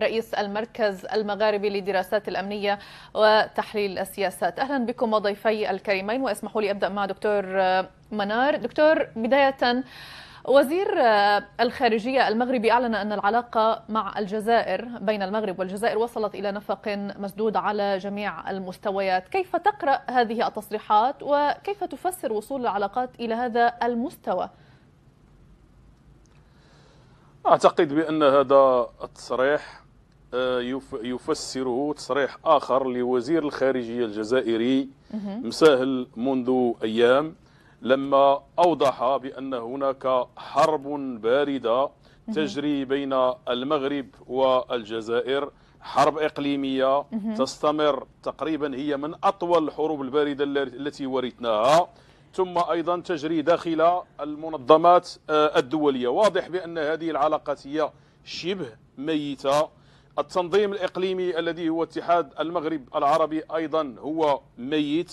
رئيس المركز المغاربي للدراسات الأمنية وتحليل السياسات أهلا بكم وضيفي الكريمين واسمحوا لي أبدأ مع دكتور منار دكتور بداية وزير الخارجية المغربي أعلن أن العلاقة مع الجزائر بين المغرب والجزائر وصلت إلى نفق مسدود على جميع المستويات كيف تقرأ هذه التصريحات وكيف تفسر وصول العلاقات إلى هذا المستوى؟ اعتقد بان هذا التصريح آه، يفسره تصريح اخر لوزير الخارجيه الجزائري مساهل منذ ايام لما اوضح بان هناك حرب بارده تجري بين المغرب والجزائر حرب اقليميه تستمر تقريبا هي من اطول الحروب البارده التي ورثناها ثم أيضا تجري داخل المنظمات آه، الدولية واضح بأن هذه العلاقات هي شبه ميتة التنظيم الإقليمي الذي هو اتحاد المغرب العربي أيضا هو ميت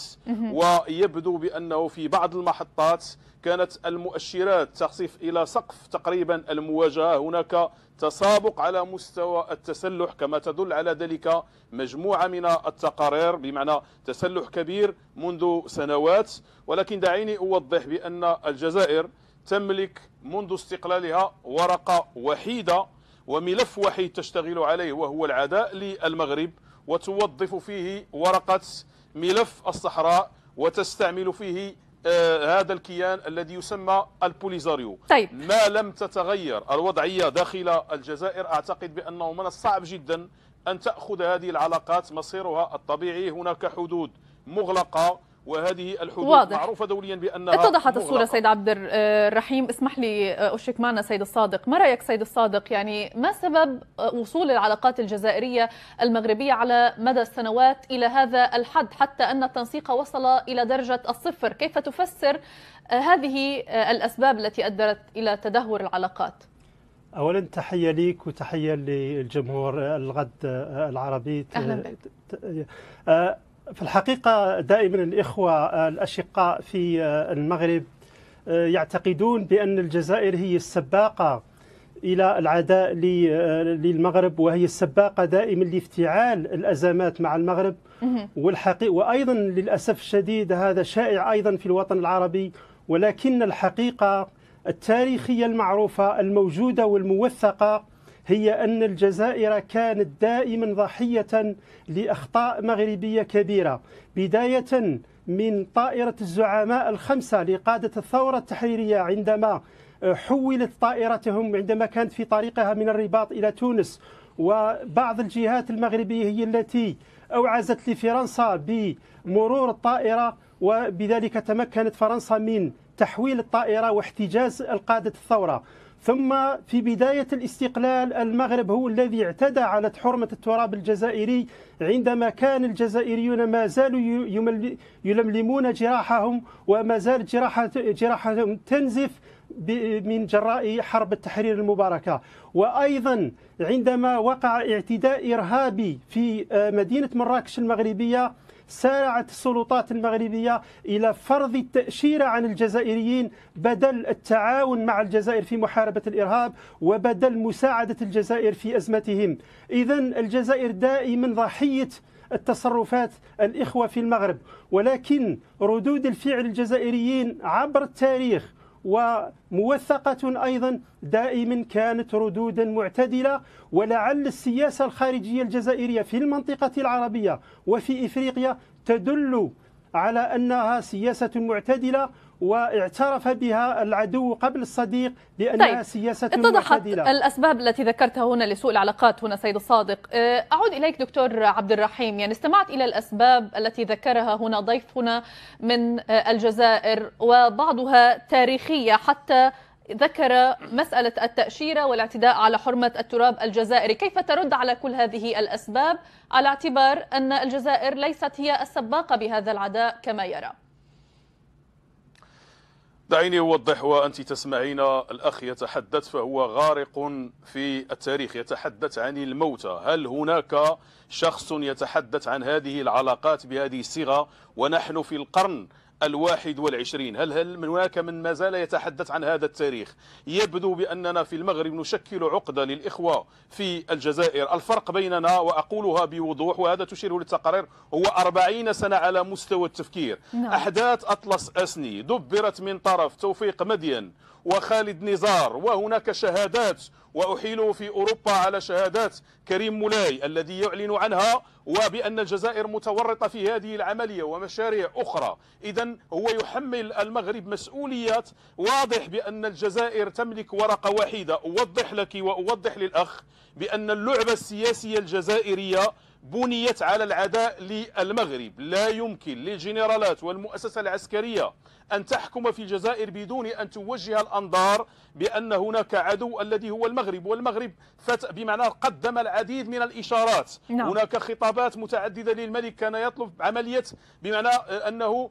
ويبدو بأنه في بعض المحطات كانت المؤشرات تخصف إلى سقف تقريبا المواجهة هناك تسابق على مستوى التسلح كما تدل على ذلك مجموعة من التقارير بمعنى تسلح كبير منذ سنوات ولكن دعيني أوضح بأن الجزائر تملك منذ استقلالها ورقة وحيدة وملف وحيد تشتغل عليه وهو العداء للمغرب وتوظف فيه ورقة ملف الصحراء وتستعمل فيه آه هذا الكيان الذي يسمى البوليزاريو طيب. ما لم تتغير الوضعية داخل الجزائر أعتقد بأنه من الصعب جدا أن تأخذ هذه العلاقات مصيرها الطبيعي هناك حدود مغلقة وهذه الحدود معروفة دوليا بأنها اتضحت مغلقة. الصورة سيد عبد آه، الرحيم اسمح لي آه، أشرك معنا سيد الصادق ما رأيك سيد الصادق يعني ما سبب آه، وصول العلاقات الجزائرية المغربية على مدى السنوات إلى هذا الحد حتى أن التنسيق وصل إلى درجة الصفر كيف تفسر هذه الأسباب التي أدت إلى تدهور العلاقات اولا تحيه ليك وتحيه للجمهور الغد العربي أهلا بك. في الحقيقة دائما الإخوة الأشقاء في المغرب آه، يعتقدون بأن الجزائر هي السباقة إلى العداء آه، للمغرب وهي السباقة دائما لافتعال الأزمات مع المغرب والحقيقة وأيضا للأسف الشديد هذا شائع أيضا في الوطن العربي ولكن الحقيقة التاريخية المعروفة الموجودة والموثقة هي أن الجزائر كانت دائما ضحية لأخطاء مغربية كبيرة بداية من طائرة الزعماء الخمسة لقادة الثورة التحريرية عندما آه، حولت طائرتهم عندما كانت في طريقها من الرباط إلى تونس وبعض الجهات المغربية هي التي أوعزت لفرنسا بمرور الطائرة وبذلك تمكنت فرنسا من تحويل الطائرة واحتجاز القادة الثورة ثم في بداية الاستقلال المغرب هو الذي اعتدى على حرمة التراب الجزائري عندما كان الجزائريون ما زالوا يلملمون جراحهم وما زالت جراحهم تنزف من جراء حرب التحرير المباركة وأيضا عندما وقع اعتداء إرهابي في آه، مدينة مراكش المغربية سارعت السلطات المغربية إلى فرض التأشيرة عن الجزائريين بدل التعاون مع الجزائر في محاربة الإرهاب وبدل مساعدة الجزائر في أزمتهم إذا الجزائر دائما ضحية التصرفات الإخوة في المغرب ولكن ردود الفعل الجزائريين عبر التاريخ وموثقة أيضا دائما كانت ردودا معتدلة ولعل السياسة الخارجية الجزائرية في المنطقة العربية وفي إفريقيا تدل على أنها سياسة معتدلة واعترف بها العدو قبل الصديق بأنها طيب. سياسة اتضحت معتدلة. الأسباب التي ذكرتها هنا لسوء العلاقات هنا سيد الصادق أه، أعود إليك دكتور عبد الرحيم يعني استمعت إلى الأسباب التي ذكرها هنا ضيفنا من أه، الجزائر وبعضها تاريخية حتى ذكر مسألة التأشيرة والاعتداء على حرمة التراب الجزائري كيف ترد على كل هذه الأسباب على اعتبار أن الجزائر ليست هي السباقة بهذا العداء كما يرى دعيني أوضح وأنت تسمعين الأخ يتحدث فهو غارق في التاريخ يتحدث عن الموتى هل هناك شخص يتحدث عن هذه العلاقات بهذه الصيغة ونحن في القرن الواحد والعشرين هل هل من هناك من ما زال يتحدث عن هذا التاريخ يبدو بأننا في المغرب نشكل عقدة للإخوة في الجزائر الفرق بيننا وأقولها بوضوح وهذا تشير للتقارير هو أربعين سنة على مستوى التفكير نعم. أحداث أطلس أسني دبرت من طرف توفيق مدين وخالد نزار وهناك شهادات وأحيله في أوروبا على شهادات كريم مولاي الذي يعلن عنها وبأن الجزائر متورطة في هذه العملية ومشاريع أخرى إذا هو يحمل المغرب مسؤوليات واضح بأن الجزائر تملك ورقة واحدة أوضح لك وأوضح للأخ بأن اللعبة السياسية الجزائرية بنيت على العداء للمغرب لا يمكن للجنرالات والمؤسسة العسكرية أن تحكم في الجزائر بدون أن توجه الأنظار بأن هناك عدو الذي هو المغرب والمغرب فت بمعنى قدم العديد من الإشارات نعم. هناك خطابات متعددة للملك كان يطلب عملية بمعنى أنه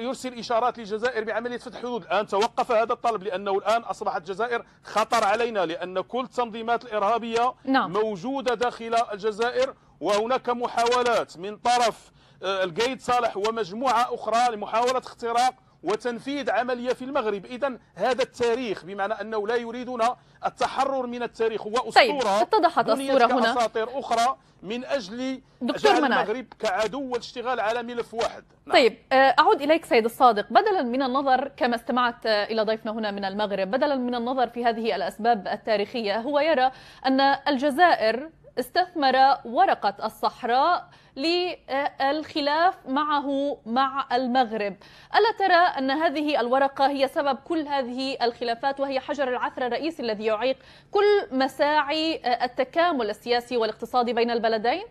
يرسل إشارات للجزائر بعملية فتح حدود الآن توقف هذا الطلب لأنه الآن أصبحت الجزائر خطر علينا لأن كل التنظيمات الإرهابية نعم. موجودة داخل الجزائر وهناك محاولات من طرف آه، القيد صالح ومجموعة أخرى لمحاولة اختراق وتنفيذ عملية في المغرب إذا هذا التاريخ بمعنى أنه لا يريدون التحرر من التاريخ هو أسطورة طيب اتضحت الصورة هنا أساطير أخرى من أجل دكتور جعل منال. المغرب كعدو والاشتغال على ملف واحد نعم. طيب آه، أعود إليك سيد الصادق بدلا من النظر كما استمعت آه، إلى ضيفنا هنا من المغرب بدلا من النظر في هذه الأسباب التاريخية هو يرى أن الجزائر استثمر ورقة الصحراء للخلاف معه مع المغرب ألا ترى أن هذه الورقة هي سبب كل هذه الخلافات وهي حجر العثرة الرئيسي الذي يعيق كل مساعي التكامل السياسي والاقتصادي بين البلدين؟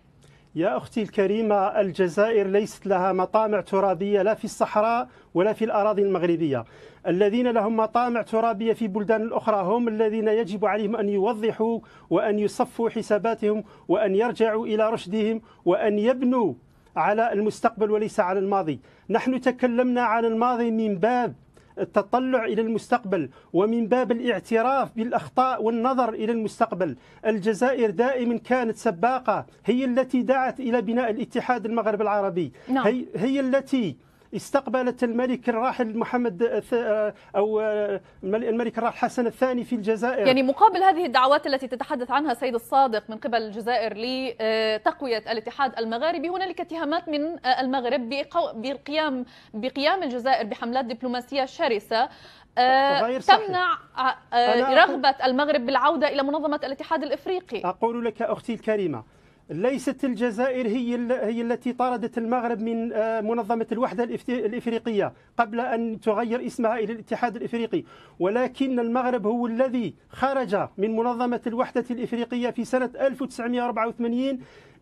يا أختي الكريمة الجزائر ليست لها مطامع ترابية لا في الصحراء ولا في الأراضي المغربية الذين لهم مطامع ترابية في بلدان الأخرى هم الذين يجب عليهم أن يوضحوا وأن يصفوا حساباتهم وأن يرجعوا إلى رشدهم وأن يبنوا على المستقبل وليس على الماضي نحن تكلمنا عن الماضي من باب التطلع إلى المستقبل ومن باب الاعتراف بالأخطاء والنظر إلى المستقبل الجزائر دائما كانت سباقة هي التي دعت إلى بناء الاتحاد المغرب العربي نعم. هي, هي التي استقبلت الملك الراحل محمد آه، أو آه، الملك الراحل حسن الثاني في الجزائر يعني مقابل هذه الدعوات التي تتحدث عنها سيد الصادق من قبل الجزائر لتقوية الاتحاد المغاربي هنالك اتهامات من آه، المغرب بالقيام بقيام الجزائر بحملات دبلوماسية شرسة غير تمنع رغبة المغرب بالعودة إلى منظمة الاتحاد الإفريقي أقول لك أختي الكريمة ليست الجزائر هي هي التي طردت المغرب من آه، منظمه الوحده الافريقيه قبل ان تغير اسمها الى الاتحاد الافريقي ولكن المغرب هو الذي خرج من منظمه الوحده الافريقيه في سنه 1984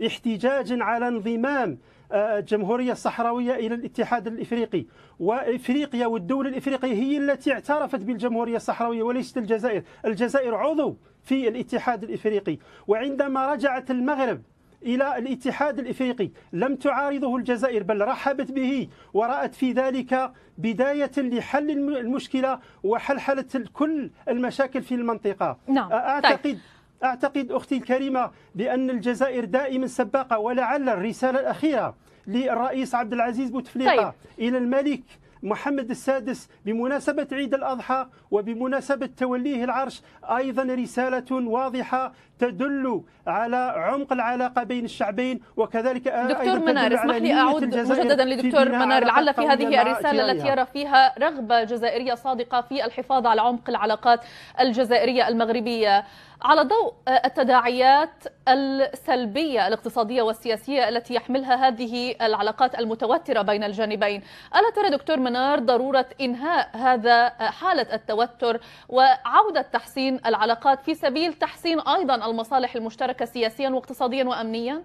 احتجاجا على انضمام الجمهوريه آه، الصحراويه الى الاتحاد الافريقي وافريقيا والدوله الافريقيه هي التي اعترفت بالجمهوريه الصحراويه وليست الجزائر الجزائر عضو في الاتحاد الافريقي وعندما رجعت المغرب إلى الاتحاد الإفريقي لم تعارضه الجزائر بل رحبت به ورأت في ذلك بداية لحل المشكلة وحلحلة كل المشاكل في المنطقة نعم. طيب. أعتقد طيب. أعتقد أختي الكريمة بأن الجزائر دائما سباقة ولعل الرسالة الأخيرة للرئيس عبد العزيز بوتفليقة طيب. إلى الملك محمد السادس بمناسبة عيد الأضحى وبمناسبة توليه العرش أيضا رسالة واضحة تدل على عمق العلاقة بين الشعبين وكذلك دكتور منار اسمح لي أعود مجددا لدكتور منار لعل في هذه الرسالة التي يرى فيها رغبة جزائرية صادقة في الحفاظ على عمق العلاقات الجزائرية المغربية على ضوء آه، التداعيات السلبية الاقتصادية والسياسية التي يحملها هذه العلاقات المتوترة بين الجانبين ألا ترى دكتور منار ضرورة إنهاء هذا آه، حالة التوتر وعودة تحسين العلاقات في سبيل تحسين أيضا المصالح المشتركة سياسيا واقتصاديا وأمنيا؟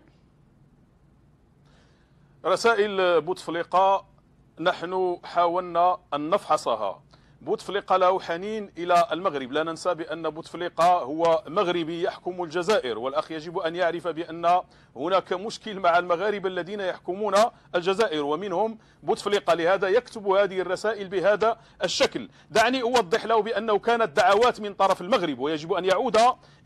رسائل بوتفليقة نحن حاولنا أن نفحصها بوتفليقة له حنين إلى المغرب لا ننسى بأن بوتفليقة هو مغربي يحكم الجزائر والأخ يجب أن يعرف بأن هناك مشكل مع المغاربة الذين يحكمون الجزائر ومنهم بوتفليقة لهذا يكتب هذه الرسائل بهذا الشكل دعني أوضح له بأنه كانت دعوات من طرف المغرب ويجب أن يعود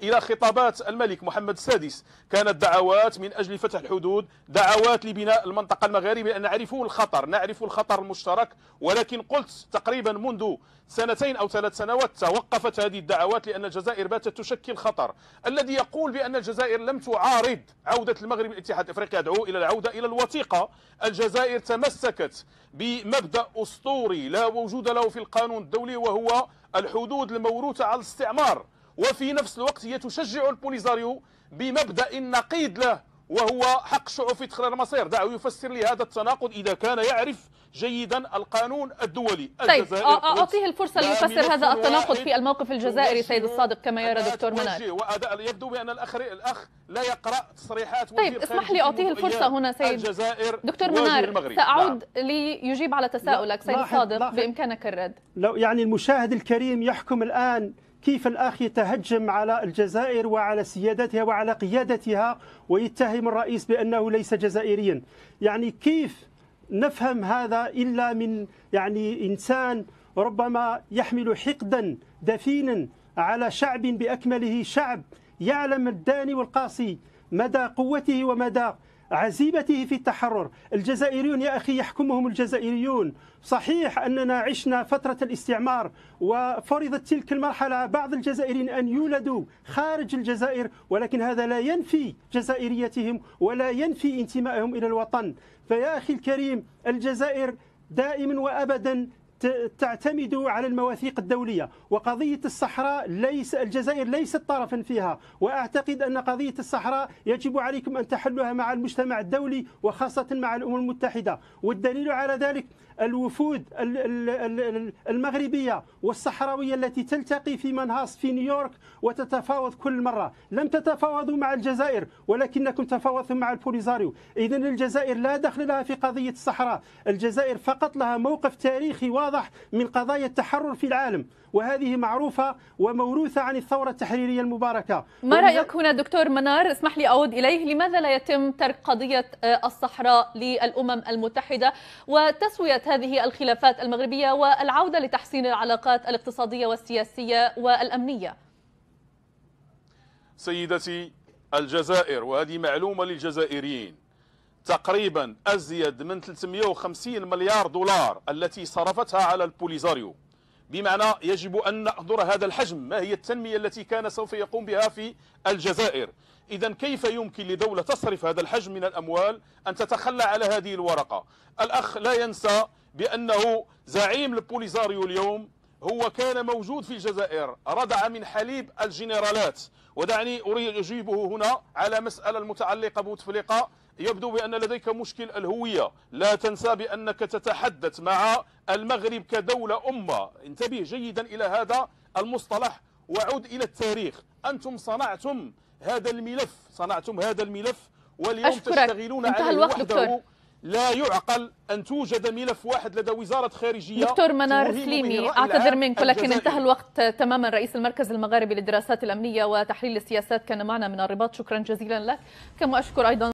إلى خطابات الملك محمد السادس كانت دعوات من أجل فتح الحدود دعوات لبناء المنطقة المغاربية أن نعرف الخطر نعرف الخطر المشترك ولكن قلت تقريبا منذ سنتين أو ثلاث سنوات توقفت هذه الدعوات لأن الجزائر باتت تشكل خطر الذي يقول بأن الجزائر لم تعارض عودة المغرب الاتحاد الأفريقي يدعو إلى العودة إلى الوثيقة الجزائر تمسكت بمبدأ أسطوري لا وجود له في القانون الدولي وهو الحدود الموروثة على الاستعمار وفي نفس الوقت هي تشجع البوليزاريو بمبدأ نقيض له وهو حق شعوب في تقرير المصير دعه يفسر لي هذا التناقض إذا كان يعرف جيدا القانون الدولي طيب آه، آه، أعطيه الفرصة ليفسر هذا التناقض في الموقف الجزائري سيد الصادق كما يرى دكتور منار وأداء يبدو بأن الأخ الأخ لا يقرأ تصريحات طيب اسمح لي أعطيه الفرصة هنا سيد الجزائر دكتور منار سأعود نعم. ليجيب على تساؤلك سيد الصادق بإمكانك الرد لو يعني المشاهد الكريم يحكم الآن كيف الأخ يتهجم على الجزائر وعلى سيادتها وعلى قيادتها ويتهم الرئيس بأنه ليس جزائريا يعني كيف نفهم هذا إلا من يعني إنسان ربما يحمل حقدا دفينا على شعب بأكمله شعب يعلم الداني والقاصي مدى قوته ومدى عزيمته في التحرر الجزائريون يا أخي يحكمهم الجزائريون صحيح أننا عشنا فترة الاستعمار وفرضت تلك المرحلة بعض الجزائريين أن يولدوا خارج الجزائر ولكن هذا لا ينفي جزائريتهم ولا ينفي انتمائهم إلى الوطن فيا أخي الكريم الجزائر دائما وابدا تعتمد على المواثيق الدولية وقضية الصحراء ليس الجزائر ليست طرفا فيها وأعتقد أن قضية الصحراء يجب عليكم أن تحلها مع المجتمع الدولي وخاصة مع الأمم المتحدة والدليل على ذلك الوفود المغربية والصحراوية التي تلتقي في منهاس في نيويورك وتتفاوض كل مرة لم تتفاوضوا مع الجزائر ولكنكم تفاوضتم مع البوليزاريو إذا الجزائر لا دخل لها في قضية الصحراء الجزائر فقط لها موقف تاريخي واضح من قضايا التحرر في العالم وهذه معروفة وموروثة عن الثورة التحريرية المباركة ما رأيك هنا دكتور منار اسمح لي أعود إليه لماذا لا يتم ترك قضية آه، الصحراء للأمم المتحدة وتسوية هذه الخلافات المغربية والعودة لتحسين العلاقات الاقتصادية والسياسية والأمنية سيدتي الجزائر وهذه معلومة للجزائريين تقريبا أزيد من 350 مليار دولار التي صرفتها على البوليزاريو بمعنى يجب أن نحضر هذا الحجم ما هي التنمية التي كان سوف يقوم بها في الجزائر إذا كيف يمكن لدولة تصرف هذا الحجم من الأموال أن تتخلى على هذه الورقة الأخ لا ينسى بأنه زعيم البوليزاريو اليوم هو كان موجود في الجزائر ردع من حليب الجنرالات ودعني أجيبه هنا على مسألة المتعلقة بوتفليقة يبدو بأن لديك مشكل الهوية لا تنسى بأنك تتحدث مع المغرب كدولة أمة انتبه جيدا إلى هذا المصطلح وعود إلى التاريخ أنتم صنعتم هذا الملف صنعتم هذا الملف واليوم أشكرك. تشتغلون على الوقت دكتور لا يعقل أن توجد ملف واحد لدى وزارة خارجية دكتور منار سليمي أعتذر منك لكن انتهى الوقت تماما رئيس المركز المغاربي للدراسات الأمنية وتحليل السياسات كان معنا من الرباط شكرا جزيلا لك كما أشكر أيضا